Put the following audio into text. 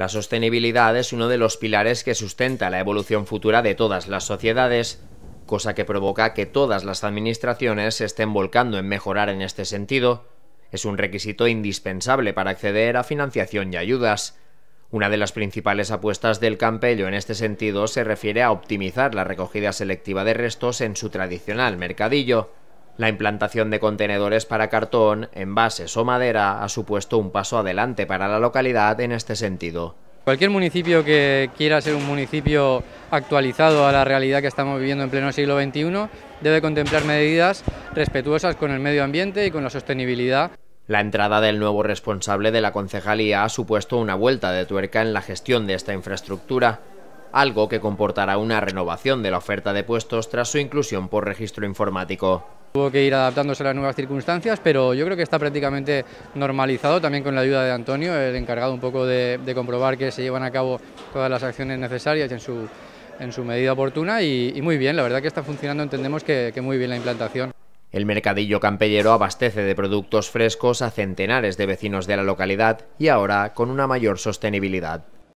La sostenibilidad es uno de los pilares que sustenta la evolución futura de todas las sociedades, cosa que provoca que todas las administraciones se estén volcando en mejorar en este sentido. Es un requisito indispensable para acceder a financiación y ayudas. Una de las principales apuestas del Campello en este sentido se refiere a optimizar la recogida selectiva de restos en su tradicional mercadillo. La implantación de contenedores para cartón, envases o madera ha supuesto un paso adelante para la localidad en este sentido. Cualquier municipio que quiera ser un municipio actualizado a la realidad que estamos viviendo en pleno siglo XXI debe contemplar medidas respetuosas con el medio ambiente y con la sostenibilidad. La entrada del nuevo responsable de la concejalía ha supuesto una vuelta de tuerca en la gestión de esta infraestructura algo que comportará una renovación de la oferta de puestos tras su inclusión por registro informático. Tuvo que ir adaptándose a las nuevas circunstancias, pero yo creo que está prácticamente normalizado, también con la ayuda de Antonio, el encargado un poco de, comprobar que se llevan a cabo todas las acciones necesarias en su, medida oportuna y, muy bien, la verdad que está funcionando, entendemos que muy bien la implantación. El mercadillo campellero abastece de productos frescos a centenares de vecinos de la localidad y ahora con una mayor sostenibilidad.